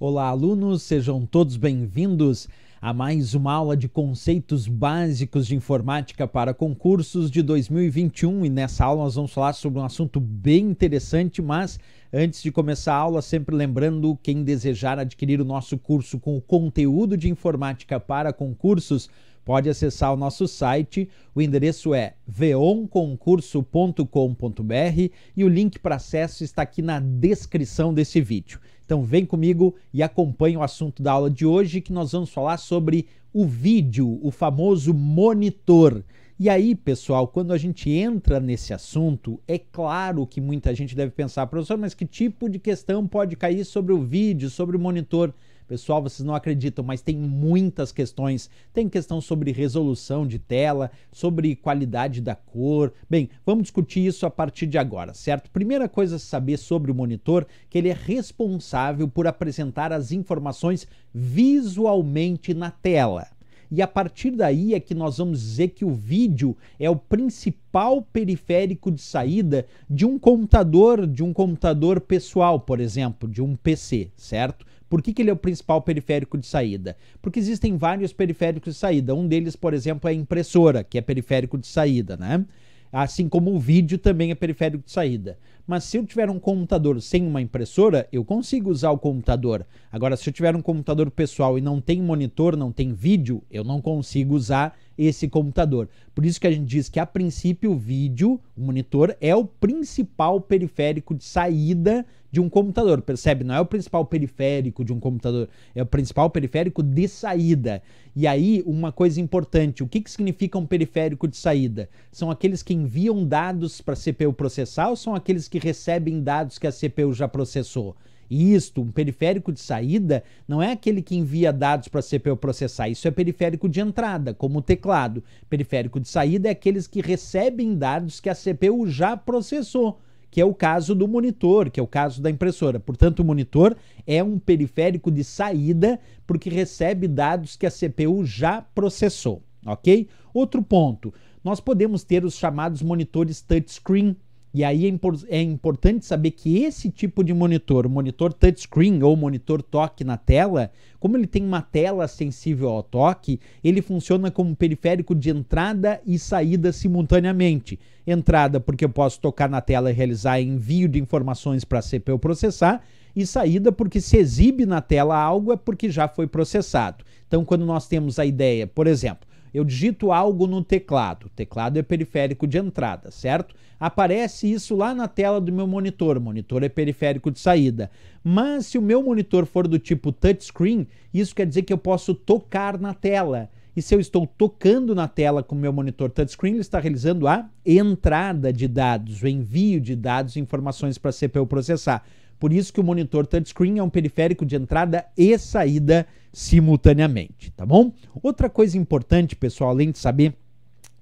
Olá, alunos, sejam todos bem-vindos a mais uma aula de conceitos básicos de informática para concursos de 2021. E nessa aula nós vamos falar sobre um assunto bem interessante, mas antes de começar a aula, sempre lembrando quem desejar adquirir o nosso curso com o conteúdo de informática para concursos, pode acessar o nosso site. O endereço é veonconcurso.com.br e o link para acesso está aqui na descrição desse vídeo. Então vem comigo e acompanhe o assunto da aula de hoje que nós vamos falar sobre o vídeo, o famoso monitor. E aí, pessoal, quando a gente entra nesse assunto, é claro que muita gente deve pensar, professor, mas que tipo de questão pode cair sobre o vídeo, sobre o monitor? Pessoal, vocês não acreditam, mas tem muitas questões. Tem questão sobre resolução de tela, sobre qualidade da cor. Bem, vamos discutir isso a partir de agora, certo? Primeira coisa a saber sobre o monitor, que ele é responsável por apresentar as informações visualmente na tela e a partir daí é que nós vamos dizer que o vídeo é o principal periférico de saída de um computador, de um computador pessoal, por exemplo, de um PC, certo? Por que, que ele é o principal periférico de saída? Porque existem vários periféricos de saída. Um deles, por exemplo, é a impressora, que é periférico de saída, né? Assim como o vídeo também é periférico de saída. Mas se eu tiver um computador sem uma impressora, eu consigo usar o computador. Agora, se eu tiver um computador pessoal e não tem monitor, não tem vídeo, eu não consigo usar esse computador. Por isso que a gente diz que, a princípio, o vídeo, o monitor, é o principal periférico de saída de um computador, percebe? Não é o principal periférico de um computador, é o principal periférico de saída. E aí, uma coisa importante: o que, que significa um periférico de saída? São aqueles que enviam dados para a CPU processar ou são aqueles que recebem dados que a CPU já processou? Isto, um periférico de saída, não é aquele que envia dados para a CPU processar, isso é periférico de entrada, como o teclado. Periférico de saída é aqueles que recebem dados que a CPU já processou que é o caso do monitor, que é o caso da impressora. Portanto, o monitor é um periférico de saída porque recebe dados que a CPU já processou, ok? Outro ponto, nós podemos ter os chamados monitores touchscreen, e aí é, impor é, importante saber que esse tipo de monitor, monitor touchscreen ou monitor toque na tela, como ele tem uma tela sensível ao toque, ele funciona como periférico de entrada e saída simultaneamente. Entrada, porque eu posso tocar na tela e realizar envio de informações para a CPU processar, e saída, porque se exibe na tela algo é porque já foi processado. Então, quando nós temos a ideia, por exemplo, eu digito algo no teclado. O teclado é periférico de entrada, certo? Aparece isso lá na tela do meu monitor. O monitor é periférico de saída. Mas se o meu monitor for do tipo touchscreen, isso quer dizer que eu posso tocar na tela. E se eu estou tocando na tela com o meu monitor touchscreen, ele está realizando a entrada de dados, o envio de dados e informações para a CPU processar. Por isso que o monitor touchscreen é um periférico de entrada e saída simultaneamente, tá bom? Outra coisa importante, pessoal, além de saber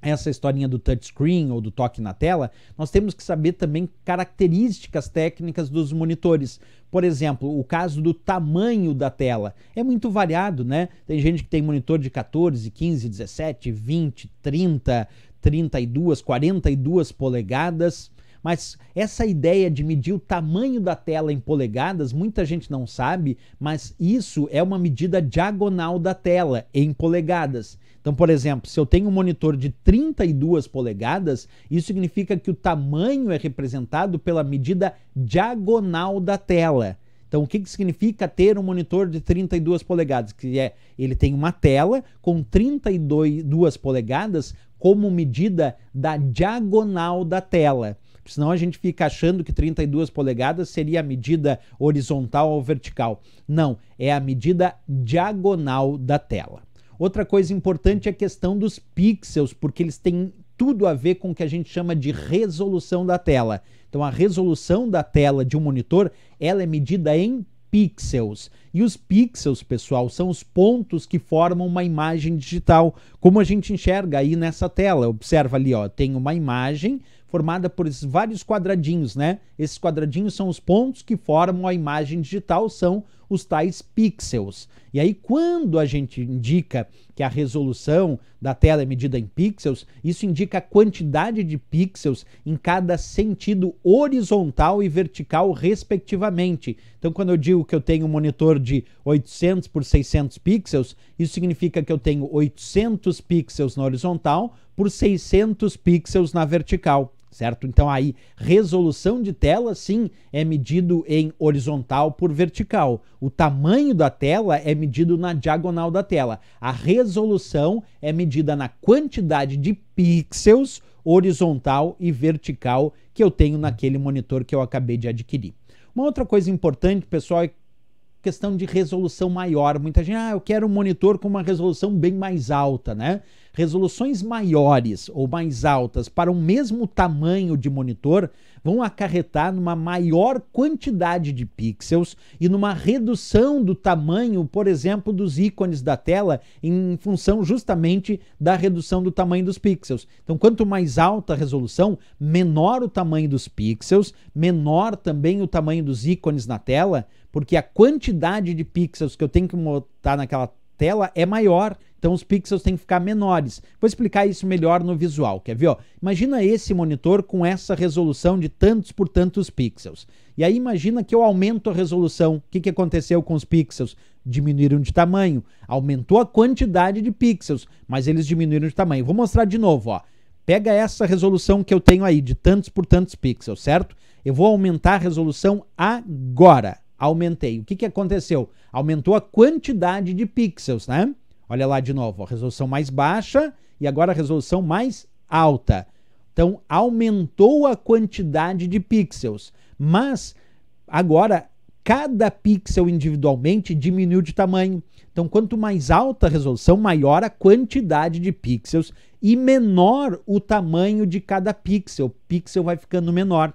essa historinha do touchscreen ou do toque na tela, nós temos que saber também características técnicas dos monitores. Por exemplo, o caso do tamanho da tela. É muito variado, né? Tem gente que tem monitor de 14, 15, 17, 20, 30, 32, 42 polegadas. Mas essa ideia de medir o tamanho da tela em polegadas, muita gente não sabe, mas isso é uma medida diagonal da tela em polegadas. Então, por exemplo, se eu tenho um monitor de 32 polegadas, isso significa que o tamanho é representado pela medida diagonal da tela. Então, o que, que significa ter um monitor de 32 polegadas? Que é, ele tem uma tela com 32 polegadas como medida da diagonal da tela senão a gente fica achando que 32 polegadas seria a medida horizontal ou vertical. Não, é a medida diagonal da tela. Outra coisa importante é a questão dos pixels, porque eles têm tudo a ver com o que a gente chama de resolução da tela. Então a resolução da tela de um monitor, ela é medida em pixels. E os pixels, pessoal, são os pontos que formam uma imagem digital, como a gente enxerga aí nessa tela. Observa ali, ó, tem uma imagem formada por vários quadradinhos, né? Esses quadradinhos são os pontos que formam a imagem digital, são os tais pixels. E aí, quando a gente indica que a resolução da tela é medida em pixels, isso indica a quantidade de pixels em cada sentido horizontal e vertical, respectivamente. Então, quando eu digo que eu tenho um monitor de 800 por 600 pixels, isso significa que eu tenho 800 pixels na horizontal por 600 pixels na vertical certo? Então aí resolução de tela sim é medido em horizontal por vertical. O tamanho da tela é medido na diagonal da tela. A resolução é medida na quantidade de pixels horizontal e vertical que eu tenho naquele monitor que eu acabei de adquirir. Uma outra coisa importante, pessoal, é questão de resolução maior. Muita gente, ah, eu quero um monitor com uma resolução bem mais alta, né? Resoluções maiores ou mais altas para o mesmo tamanho de monitor vão acarretar numa maior quantidade de pixels e numa redução do tamanho, por exemplo, dos ícones da tela em função justamente da redução do tamanho dos pixels. Então, quanto mais alta a resolução, menor o tamanho dos pixels, menor também o tamanho dos ícones na tela, porque a quantidade de pixels que eu tenho que botar naquela tela é maior, então os pixels têm que ficar menores. Vou explicar isso melhor no visual, quer ver? Ó, imagina esse monitor com essa resolução de tantos por tantos pixels. E aí imagina que eu aumento a resolução. O que, que aconteceu com os pixels? Diminuíram de tamanho. Aumentou a quantidade de pixels, mas eles diminuíram de tamanho. Vou mostrar de novo, ó. Pega essa resolução que eu tenho aí, de tantos por tantos pixels, certo? Eu vou aumentar a resolução agora aumentei. O que, que aconteceu? Aumentou a quantidade de pixels, né? Olha lá de novo, a resolução mais baixa e agora a resolução mais alta. Então, aumentou a quantidade de pixels, mas agora cada pixel individualmente diminuiu de tamanho. Então, quanto mais alta a resolução, maior a quantidade de pixels e menor o tamanho de cada pixel. O pixel vai ficando menor.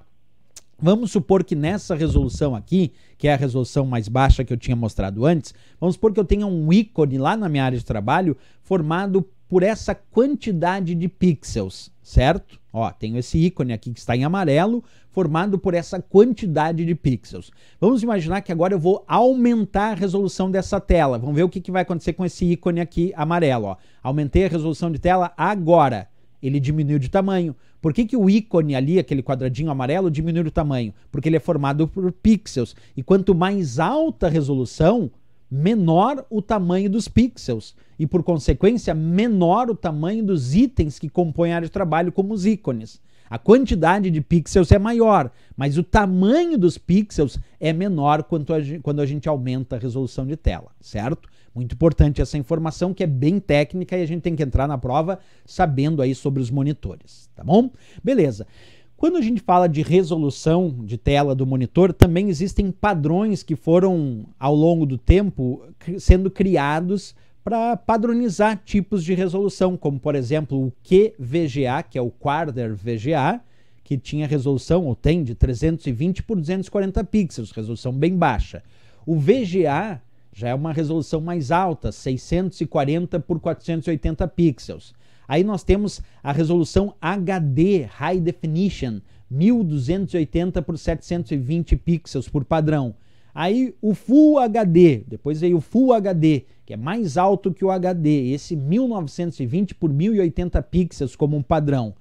Vamos supor que nessa resolução aqui, que é a resolução mais baixa que eu tinha mostrado antes, vamos supor que eu tenha um ícone lá na minha área de trabalho formado por essa quantidade de pixels, certo? Ó, tenho esse ícone aqui que está em amarelo, formado por essa quantidade de pixels. Vamos imaginar que agora eu vou aumentar a resolução dessa tela. Vamos ver o que, que vai acontecer com esse ícone aqui amarelo. Ó. Aumentei a resolução de tela agora. Ele diminuiu de tamanho. Por que, que o ícone ali, aquele quadradinho amarelo, diminui o tamanho? Porque ele é formado por pixels. E quanto mais alta a resolução, menor o tamanho dos pixels. E por consequência, menor o tamanho dos itens que compõem a área de trabalho, como os ícones. A quantidade de pixels é maior, mas o tamanho dos pixels é menor quando a gente aumenta a resolução de tela, certo? Muito importante essa informação que é bem técnica e a gente tem que entrar na prova sabendo aí sobre os monitores, tá bom? Beleza. Quando a gente fala de resolução de tela do monitor, também existem padrões que foram ao longo do tempo sendo criados para padronizar tipos de resolução, como por exemplo o QVGA, que é o Quarter VGA, que tinha resolução ou tem de 320 por 240 pixels, resolução bem baixa. O VGA já é uma resolução mais alta, 640 por 480 pixels. Aí nós temos a resolução HD High Definition, 1280 por 720 pixels por padrão. Aí o Full HD, depois veio o Full HD, que é mais alto que o HD, esse 1920 por 1080 pixels como um padrão.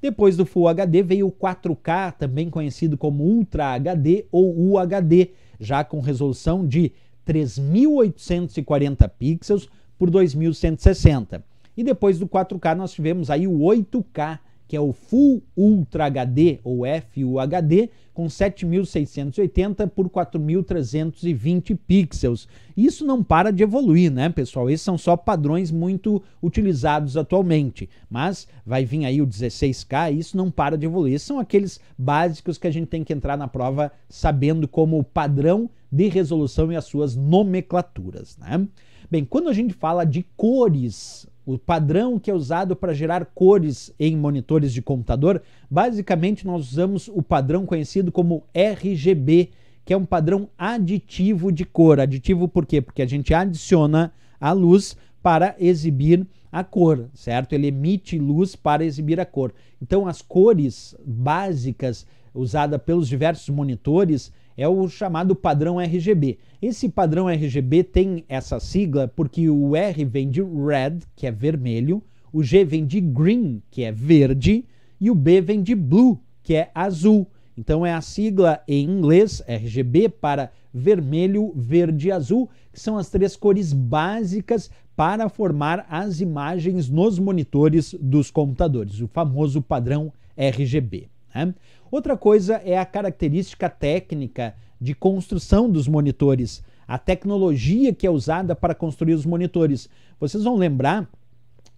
Depois do Full HD veio o 4K, também conhecido como Ultra HD ou UHD, já com resolução de 3.840 pixels por 2.160. E depois do 4K nós tivemos aí o 8K que é o Full Ultra HD ou FUHD, com 7.680 por 4.320 pixels. Isso não para de evoluir, né, pessoal? Esses são só padrões muito utilizados atualmente, mas vai vir aí o 16K e isso não para de evoluir. Esses são aqueles básicos que a gente tem que entrar na prova sabendo como padrão de resolução e as suas nomenclaturas, né? Bem, quando a gente fala de cores o padrão que é usado para gerar cores em monitores de computador, basicamente nós usamos o padrão conhecido como RGB, que é um padrão aditivo de cor. Aditivo por quê? Porque a gente adiciona a luz para exibir a cor, certo? Ele emite luz para exibir a cor. Então as cores básicas usadas pelos diversos monitores é o chamado padrão RGB. Esse padrão RGB tem essa sigla porque o R vem de red, que é vermelho, o G vem de green, que é verde, e o B vem de blue, que é azul. Então é a sigla em inglês RGB para vermelho, verde e azul, que são as três cores básicas para formar as imagens nos monitores dos computadores, o famoso padrão RGB. Né? Outra coisa é a característica técnica de construção dos monitores, a tecnologia que é usada para construir os monitores. Vocês vão lembrar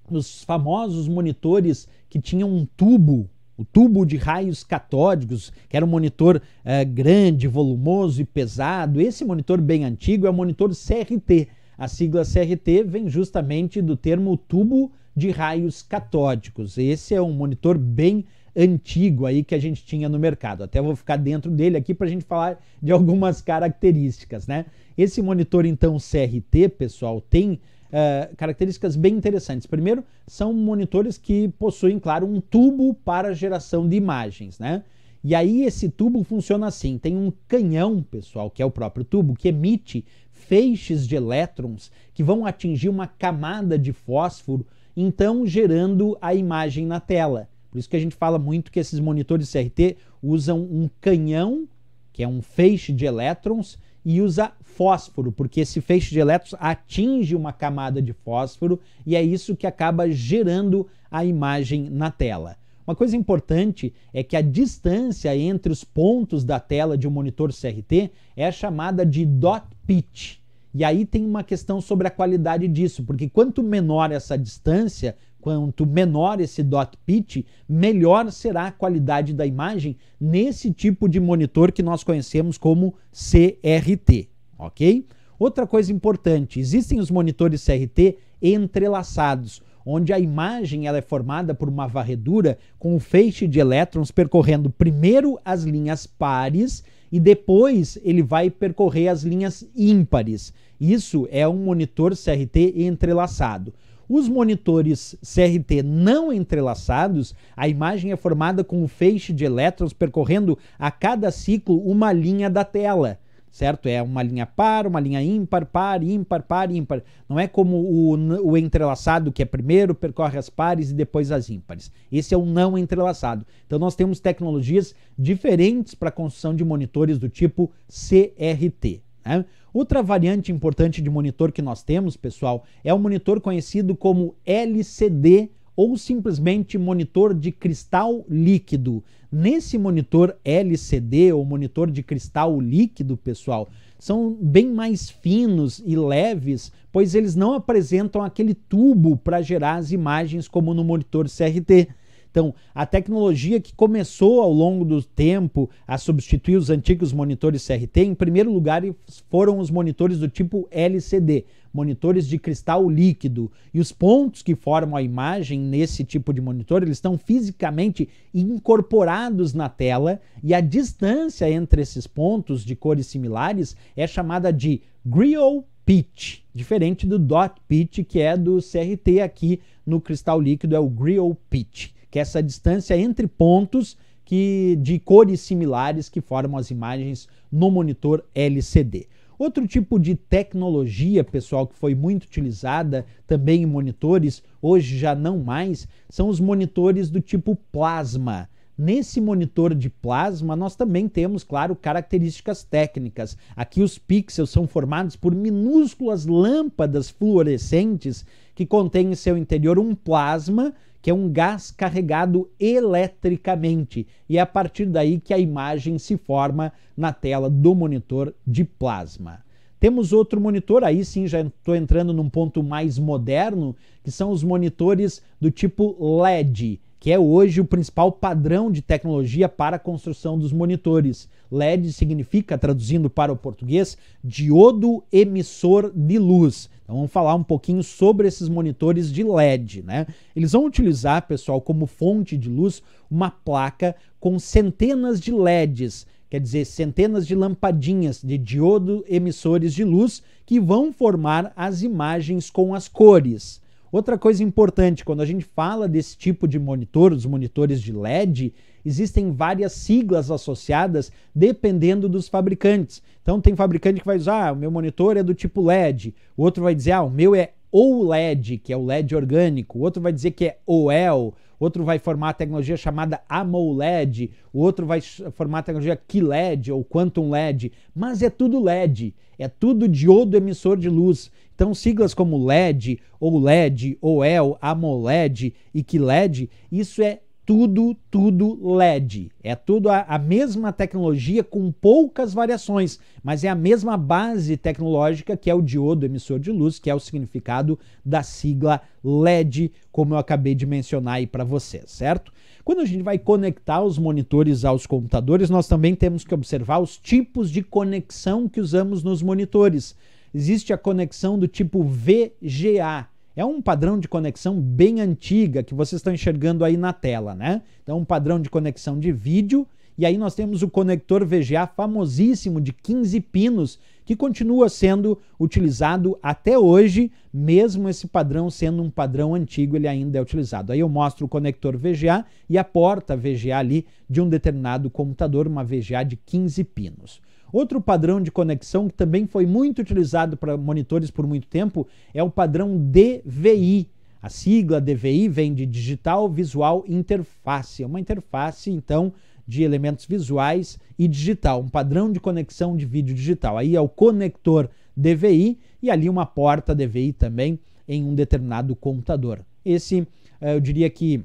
dos famosos monitores que tinham um tubo o tubo de raios catódicos, que era um monitor eh, grande, volumoso e pesado. Esse monitor bem antigo é o monitor CRT. A sigla CRT vem justamente do termo tubo de raios catódicos. Esse é um monitor bem antigo aí que a gente tinha no mercado. Até vou ficar dentro dele aqui para a gente falar de algumas características, né? Esse monitor então CRT, pessoal, tem Uh, características bem interessantes. Primeiro, são monitores que possuem, claro, um tubo para geração de imagens, né? E aí esse tubo funciona assim: tem um canhão, pessoal, que é o próprio tubo, que emite feixes de elétrons que vão atingir uma camada de fósforo, então gerando a imagem na tela. Por isso que a gente fala muito que esses monitores CRT usam um canhão, que é um feixe de elétrons, e usa fósforo, porque esse feixe de elétrons atinge uma camada de fósforo e é isso que acaba gerando a imagem na tela. Uma coisa importante é que a distância entre os pontos da tela de um monitor CRT é chamada de dot pitch. E aí tem uma questão sobre a qualidade disso, porque quanto menor essa distância, Quanto menor esse dot pitch, melhor será a qualidade da imagem nesse tipo de monitor que nós conhecemos como CRT, ok? Outra coisa importante, existem os monitores CRT entrelaçados, onde a imagem ela é formada por uma varredura com um feixe de elétrons percorrendo primeiro as linhas pares e depois ele vai percorrer as linhas ímpares. Isso é um monitor CRT entrelaçado. Os monitores CRT não entrelaçados, a imagem é formada com um feixe de elétrons percorrendo a cada ciclo uma linha da tela certo? É uma linha par, uma linha ímpar, par, ímpar, par, ímpar. Não é como o, o entrelaçado, que é primeiro, percorre as pares e depois as ímpares. Esse é o não entrelaçado. Então nós temos tecnologias diferentes para a construção de monitores do tipo CRT. Né? Outra variante importante de monitor que nós temos, pessoal, é o um monitor conhecido como LCD ou simplesmente monitor de cristal líquido. Nesse monitor LCD ou monitor de cristal líquido, pessoal, são bem mais finos e leves, pois eles não apresentam aquele tubo para gerar as imagens como no monitor CRT. Então, a tecnologia que começou ao longo do tempo a substituir os antigos monitores CRT, em primeiro lugar foram os monitores do tipo LCD, monitores de cristal líquido. E os pontos que formam a imagem nesse tipo de monitor, eles estão fisicamente incorporados na tela e a distância entre esses pontos de cores similares é chamada de grill pitch, diferente do dot pitch que é do CRT aqui no cristal líquido é o grill pitch que é essa distância entre pontos que, de cores similares que formam as imagens no monitor LCD. Outro tipo de tecnologia, pessoal, que foi muito utilizada também em monitores, hoje já não mais, são os monitores do tipo plasma. Nesse monitor de plasma, nós também temos, claro, características técnicas. Aqui os pixels são formados por minúsculas lâmpadas fluorescentes que contêm em seu interior um plasma que é um gás carregado eletricamente, e é a partir daí que a imagem se forma na tela do monitor de plasma. Temos outro monitor, aí sim já estou entrando num ponto mais moderno, que são os monitores do tipo LED, que é hoje o principal padrão de tecnologia para a construção dos monitores. LED significa, traduzindo para o português, diodo emissor de luz. Então vamos falar um pouquinho sobre esses monitores de LED, né? Eles vão utilizar, pessoal, como fonte de luz uma placa com centenas de LEDs, quer dizer, centenas de lampadinhas de diodo emissores de luz que vão formar as imagens com as cores. Outra coisa importante, quando a gente fala desse tipo de monitor, os monitores de LED, existem várias siglas associadas dependendo dos fabricantes. Então tem fabricante que vai usar, ah, o meu monitor é do tipo LED, o outro vai dizer, ah, o meu é OLED, que é o LED orgânico, o outro vai dizer que é OEL, outro vai formar a tecnologia chamada AMOLED, o outro vai formar a tecnologia QLED ou Quantum LED, mas é tudo LED, é tudo diodo emissor de luz. Então siglas como LED, OLED, OEL, AMOLED e QLED, isso é tudo, tudo LED. É tudo a, a, mesma tecnologia com poucas variações, mas é a mesma base tecnológica que é o diodo emissor de luz, que é o significado da sigla LED, como eu acabei de mencionar aí para vocês, certo? Quando a gente vai conectar os monitores aos computadores, nós também temos que observar os tipos de conexão que usamos nos monitores. Existe a conexão do tipo VGA, é um padrão de conexão bem antiga que vocês estão enxergando aí na tela, né? Então, um padrão de conexão de vídeo. E aí nós temos o conector VGA famosíssimo de 15 pinos, que continua sendo utilizado até hoje, mesmo esse padrão sendo um padrão antigo, ele ainda é utilizado. Aí eu mostro o conector VGA e a porta VGA ali de um determinado computador, uma VGA de 15 pinos. Outro padrão de conexão que também foi muito utilizado para monitores por muito tempo é o padrão DVI. A sigla DVI vem de Digital Visual Interface. É uma interface, então, de elementos visuais e digital, um padrão de conexão de vídeo digital. Aí é o conector DVI e ali uma porta DVI também em um determinado computador. Esse, eh, eu diria que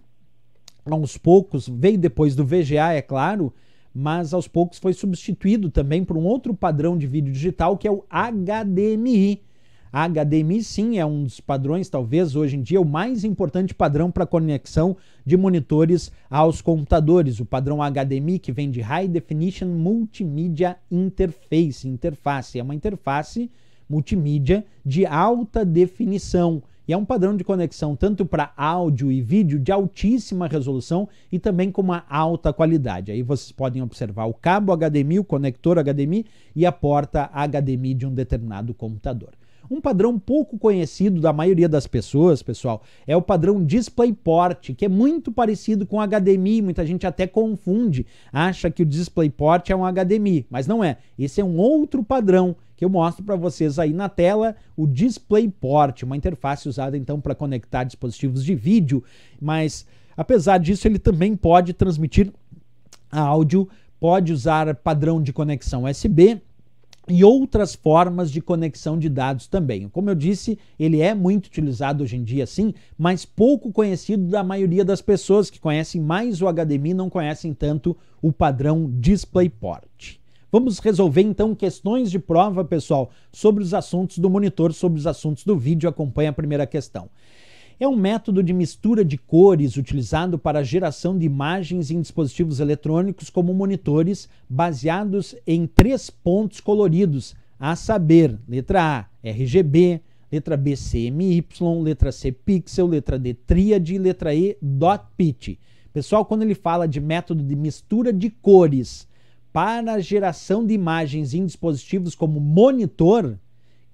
aos poucos, veio depois do VGA, é claro, mas aos poucos foi substituído também por um outro padrão de vídeo digital que é o HDMI. A HDMI sim é um dos padrões, talvez hoje em dia, o mais importante padrão para conexão de monitores aos computadores. O padrão HDMI, que vem de High Definition Multimedia Interface. Interface é uma interface multimídia de alta definição. E é um padrão de conexão tanto para áudio e vídeo de altíssima resolução e também com uma alta qualidade. Aí vocês podem observar o cabo HDMI, o conector HDMI e a porta HDMI de um determinado computador. Um padrão pouco conhecido da maioria das pessoas, pessoal, é o padrão DisplayPort, que é muito parecido com HDMI. Muita gente até confunde, acha que o DisplayPort é um HDMI, mas não é. Esse é um outro padrão que eu mostro para vocês aí na tela, o DisplayPort, uma interface usada então para conectar dispositivos de vídeo, mas apesar disso ele também pode transmitir áudio, pode usar padrão de conexão USB e outras formas de conexão de dados também. Como eu disse, ele é muito utilizado hoje em dia sim, mas pouco conhecido da maioria das pessoas que conhecem mais o HDMI, não conhecem tanto o padrão DisplayPort. Vamos resolver então questões de prova, pessoal, sobre os assuntos do monitor, sobre os assuntos do vídeo. Acompanhe a primeira questão. É um método de mistura de cores utilizado para a geração de imagens em dispositivos eletrônicos como monitores, baseados em três pontos coloridos, a saber, letra A, RGB, letra B, CMY, letra C, pixel, letra D, tríade, letra E, dot pitch. Pessoal, quando ele fala de método de mistura de cores, para a geração de imagens em dispositivos como monitor,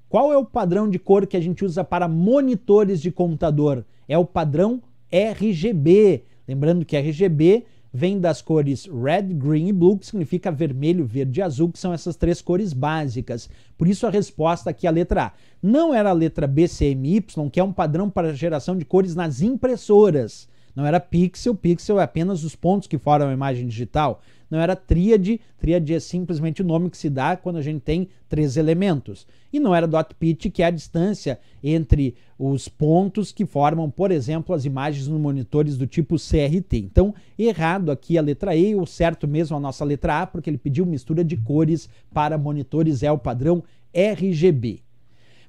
qual é o padrão de cor que a gente usa para monitores de computador? É o padrão RGB. Lembrando que RGB vem das cores red, green e blue, que significa vermelho, verde e azul, que são essas três cores básicas. Por isso a resposta aqui é a letra A. Não era a letra B, C, M, Y, que é um padrão para geração de cores nas impressoras. Não era pixel, pixel é apenas os pontos que formam a imagem digital. Não era tríade, tríade é simplesmente o nome que se dá quando a gente tem três elementos. E não era dot pitch, que é a distância entre os pontos que formam, por exemplo, as imagens nos monitores do tipo CRT. Então, errado aqui a letra E, ou certo mesmo a nossa letra A, porque ele pediu mistura de cores para monitores, é o padrão RGB.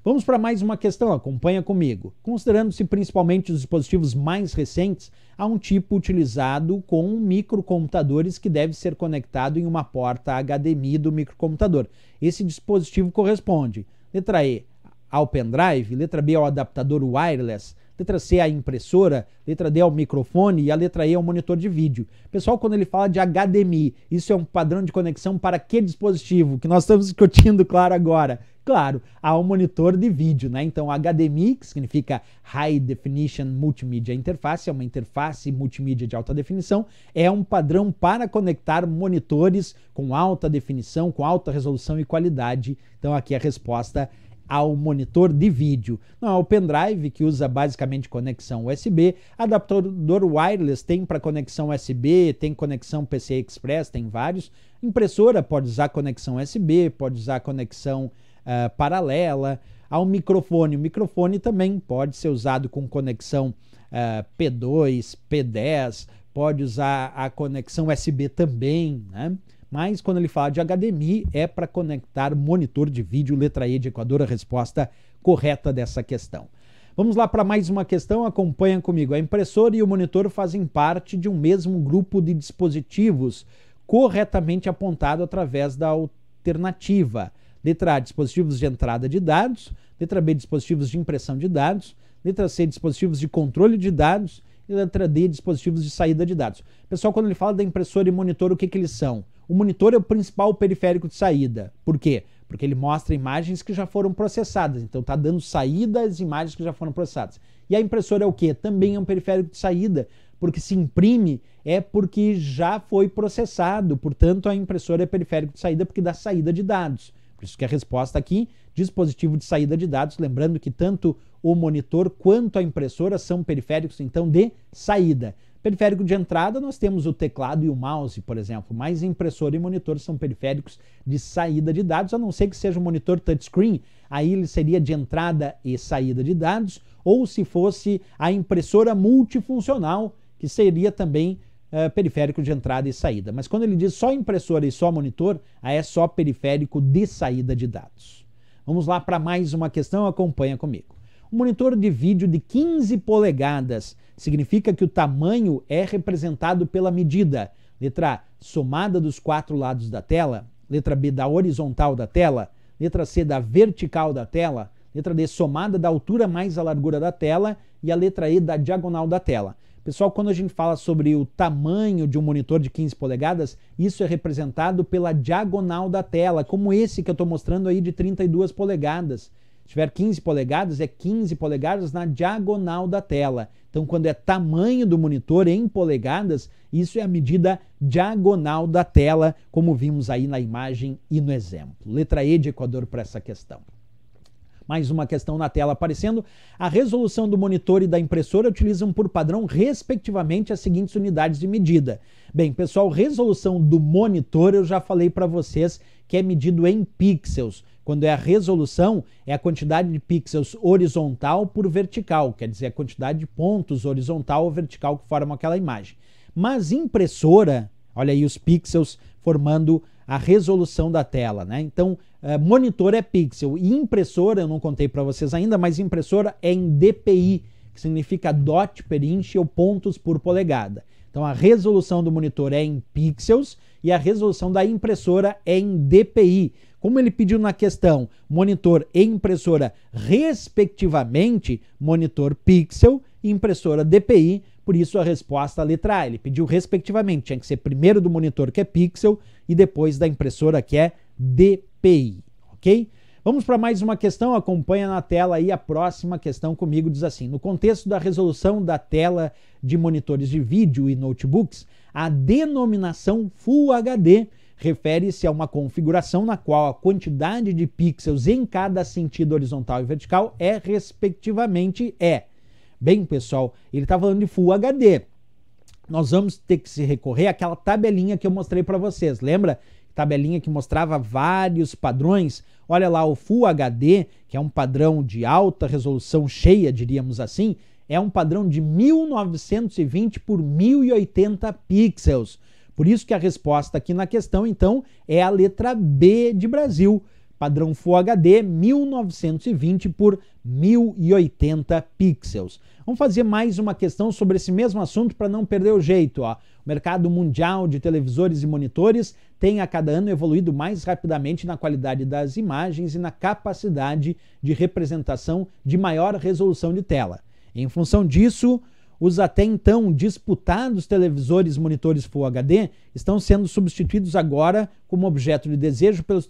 Vamos para mais uma questão, acompanha comigo. Considerando-se principalmente os dispositivos mais recentes, há um tipo utilizado com microcomputadores que deve ser conectado em uma porta HDMI do microcomputador. Esse dispositivo corresponde, letra E, ao pendrive, letra B ao adaptador wireless, Letra C é a impressora, letra D é o microfone e a letra E é o monitor de vídeo. Pessoal, quando ele fala de HDMI, isso é um padrão de conexão para que dispositivo? Que nós estamos discutindo, claro, agora. Claro, há um monitor de vídeo, né? Então, HDMI, que significa High Definition Multimedia Interface, é uma interface multimídia de alta definição, é um padrão para conectar monitores com alta definição, com alta resolução e qualidade. Então, aqui a resposta é ao monitor de vídeo. Não é o pendrive, que usa basicamente conexão USB. Adaptador wireless tem para conexão USB, tem conexão PCI Express, tem vários. Impressora pode usar conexão USB, pode usar conexão uh, paralela. Ao microfone, o microfone também pode ser usado com conexão uh, P2, P10, pode usar a conexão USB também, né? Mas quando ele fala de HDMI, é para conectar monitor de vídeo, letra E de Equador, a resposta correta dessa questão. Vamos lá para mais uma questão, acompanha comigo. A impressora e o monitor fazem parte de um mesmo grupo de dispositivos, corretamente apontado através da alternativa. Letra A, dispositivos de entrada de dados. Letra B, dispositivos de impressão de dados. Letra C, dispositivos de controle de dados. E letra D, dispositivos de saída de dados. Pessoal, quando ele fala da impressora e monitor, o que, que eles são? O monitor é o principal periférico de saída. Por quê? Porque ele mostra imagens que já foram processadas. Então está dando saída às imagens que já foram processadas. E a impressora é o quê? Também é um periférico de saída, porque se imprime é porque já foi processado. Portanto, a impressora é periférico de saída porque dá saída de dados. Por isso que a resposta aqui, dispositivo de saída de dados, lembrando que tanto o monitor quanto a impressora são periféricos então de saída. Periférico de entrada, nós temos o teclado e o mouse, por exemplo, mas impressora e monitor são periféricos de saída de dados, a não ser que seja um monitor touchscreen, aí ele seria de entrada e saída de dados, ou se fosse a impressora multifuncional, que seria também uh, periférico de entrada e saída. Mas quando ele diz só impressora e só monitor, aí é só periférico de saída de dados. Vamos lá para mais uma questão, acompanha comigo. Um monitor de vídeo de 15 polegadas significa que o tamanho é representado pela medida. Letra A, somada dos quatro lados da tela. Letra B, da horizontal da tela. Letra C, da vertical da tela. Letra D, somada da altura mais a largura da tela. E a letra E, da diagonal da tela. Pessoal, quando a gente fala sobre o tamanho de um monitor de 15 polegadas, isso é representado pela diagonal da tela, como esse que eu estou mostrando aí de 32 polegadas. Se tiver 15 polegadas, é 15 polegadas na diagonal da tela. Então, quando é tamanho do monitor em polegadas, isso é a medida diagonal da tela, como vimos aí na imagem e no exemplo. Letra E de Equador para essa questão. Mais uma questão na tela aparecendo. A resolução do monitor e da impressora utilizam por padrão, respectivamente, as seguintes unidades de medida. Bem, pessoal, resolução do monitor eu já falei para vocês que é medido em pixels. Quando é a resolução, é a quantidade de pixels horizontal por vertical, quer dizer, a quantidade de pontos horizontal ou vertical que formam aquela imagem. Mas impressora, olha aí os pixels formando a resolução da tela, né? Então, é, monitor é pixel e impressora, eu não contei para vocês ainda, mas impressora é em DPI, que significa dot per inch ou pontos por polegada. Então, a resolução do monitor é em pixels e a resolução da impressora é em DPI. Como ele pediu na questão monitor e impressora, respectivamente, monitor pixel e impressora DPI, por isso a resposta à letra A. Ele pediu respectivamente, tinha que ser primeiro do monitor que é pixel e depois da impressora que é DPI, ok? Vamos para mais uma questão, acompanha na tela aí a próxima questão comigo diz assim: No contexto da resolução da tela de monitores de vídeo e notebooks, a denominação Full HD refere-se a uma configuração na qual a quantidade de pixels em cada sentido horizontal e vertical é respectivamente é. Bem, pessoal, ele está falando de Full HD. Nós vamos ter que se recorrer àquela tabelinha que eu mostrei para vocês. Lembra? Tabelinha que mostrava vários padrões Olha lá, o Full HD, que é um padrão de alta resolução cheia, diríamos assim, é um padrão de 1920 por 1080 pixels. Por isso que a resposta aqui na questão, então, é a letra B de Brasil. Padrão Full HD 1920 por 1080 pixels. Vamos fazer mais uma questão sobre esse mesmo assunto para não perder o jeito. Ó. O mercado mundial de televisores e monitores tem a cada ano evoluído mais rapidamente na qualidade das imagens e na capacidade de representação de maior resolução de tela. Em função disso, os até então disputados televisores monitores Full HD estão sendo substituídos agora como objeto de desejo pelos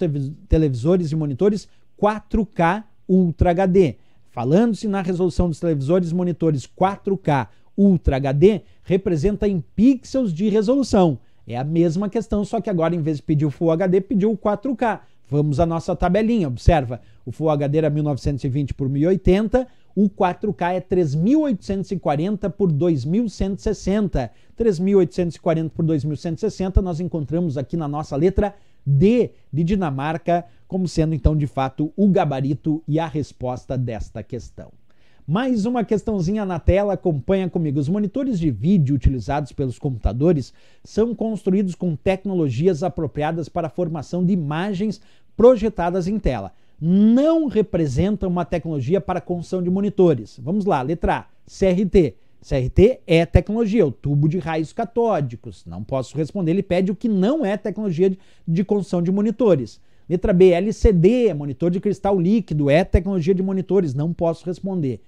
televisores e monitores 4K Ultra HD Falando-se na resolução dos televisores monitores 4K Ultra HD, representa em pixels de resolução. É a mesma questão, só que agora em vez de pedir o Full HD, pediu o 4K. Vamos à nossa tabelinha, observa. O Full HD era 1920 por 1080, o 4K é 3840 por 2160. 3840 por 2160 nós encontramos aqui na nossa letra D de Dinamarca como sendo então de fato o gabarito e a resposta desta questão. Mais uma questãozinha na tela, acompanha comigo. Os monitores de vídeo utilizados pelos computadores são construídos com tecnologias apropriadas para a formação de imagens projetadas em tela. Não representam uma tecnologia para a construção de monitores. Vamos lá, letra A, CRT. CRT é tecnologia, é o tubo de raios catódicos. Não posso responder. Ele pede o que não é tecnologia de, construção de monitores. Letra B, LCD, monitor de cristal líquido, é tecnologia de monitores. Não posso responder.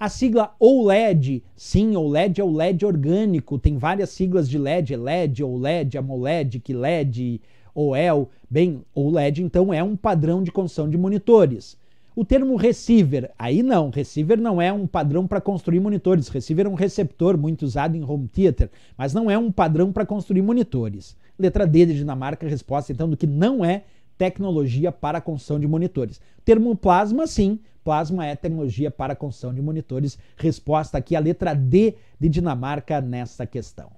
A sigla OLED, sim, OLED é o LED orgânico, tem várias siglas de LED, LED, OLED, AMOLED, QLED, OL. Bem, OLED então é um padrão de construção de monitores. O termo receiver, aí não, receiver não é um padrão para construir monitores. Receiver é um receptor muito usado em home theater, mas não é um padrão para construir monitores. Letra D de Dinamarca, resposta então do que não é tecnologia para construção de monitores. Termo plasma, sim, plasma é tecnologia para construção de monitores. Resposta aqui a letra D de Dinamarca nesta questão.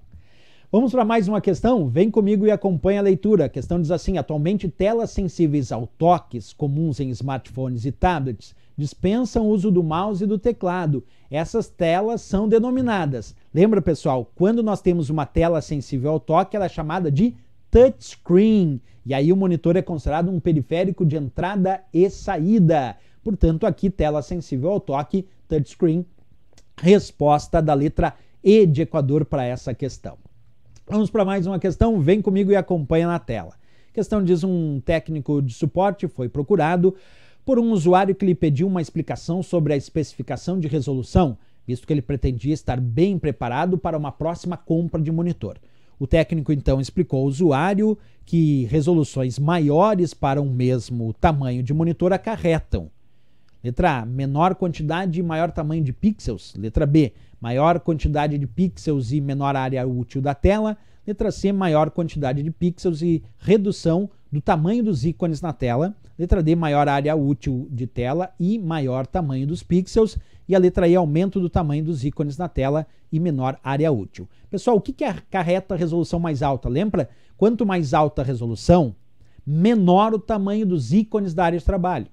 Vamos para mais uma questão? Vem comigo e acompanha a leitura. A questão diz assim: atualmente telas sensíveis ao toque, comuns em smartphones e tablets, dispensam o uso do mouse e do teclado. Essas telas são denominadas. Lembra, pessoal, quando nós temos uma tela sensível ao toque, ela é chamada de touchscreen. E aí o monitor é considerado um periférico de entrada e saída. Portanto, aqui tela sensível ao toque, touchscreen. Resposta da letra E de Equador para essa questão. Vamos para mais uma questão, vem comigo e acompanha na tela. A questão diz um técnico de suporte foi procurado por um usuário que lhe pediu uma explicação sobre a especificação de resolução, visto que ele pretendia estar bem preparado para uma próxima compra de monitor. O técnico então explicou ao usuário que resoluções maiores para um mesmo tamanho de monitor acarretam. Letra A, menor quantidade e maior tamanho de pixels. Letra B, maior quantidade de pixels e menor área útil da tela. Letra C, maior quantidade de pixels e redução do tamanho dos ícones na tela. Letra D, maior área útil de tela e maior tamanho dos pixels. E a letra E, aumento do tamanho dos ícones na tela e menor área útil. Pessoal, o que, que acarreta a resolução mais alta? Lembra? Quanto mais alta a resolução, menor o tamanho dos ícones da área de trabalho.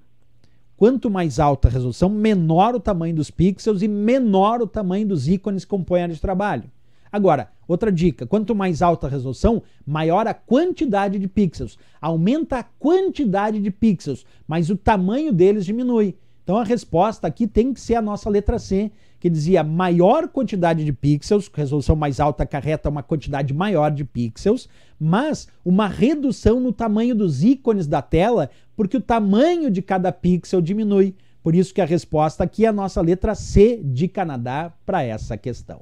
Quanto mais alta a resolução, menor o tamanho dos pixels e menor o tamanho dos ícones que compõem a área de trabalho. Agora, outra dica: quanto mais alta a resolução, maior a quantidade de pixels. Aumenta a quantidade de pixels, mas o tamanho deles diminui. Então a resposta aqui tem que ser a nossa letra C, que dizia maior quantidade de pixels, resolução mais alta acarreta uma quantidade maior de pixels, mas uma redução no tamanho dos ícones da tela, porque o tamanho de cada pixel diminui. Por isso que a resposta aqui é a nossa letra C de Canadá para essa questão.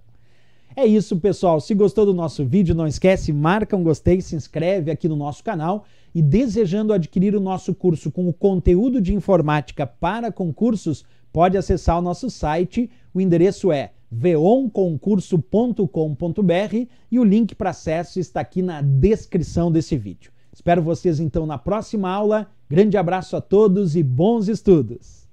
É isso, pessoal. Se gostou do nosso vídeo, não esquece, marca um gostei, se inscreve aqui no nosso canal e desejando adquirir o nosso curso com o conteúdo de informática para concursos, pode acessar o nosso site. O endereço é veonconcurso.com.br e o link para acesso está aqui na descrição desse vídeo. Espero vocês então na próxima aula. Grande abraço a todos e bons estudos!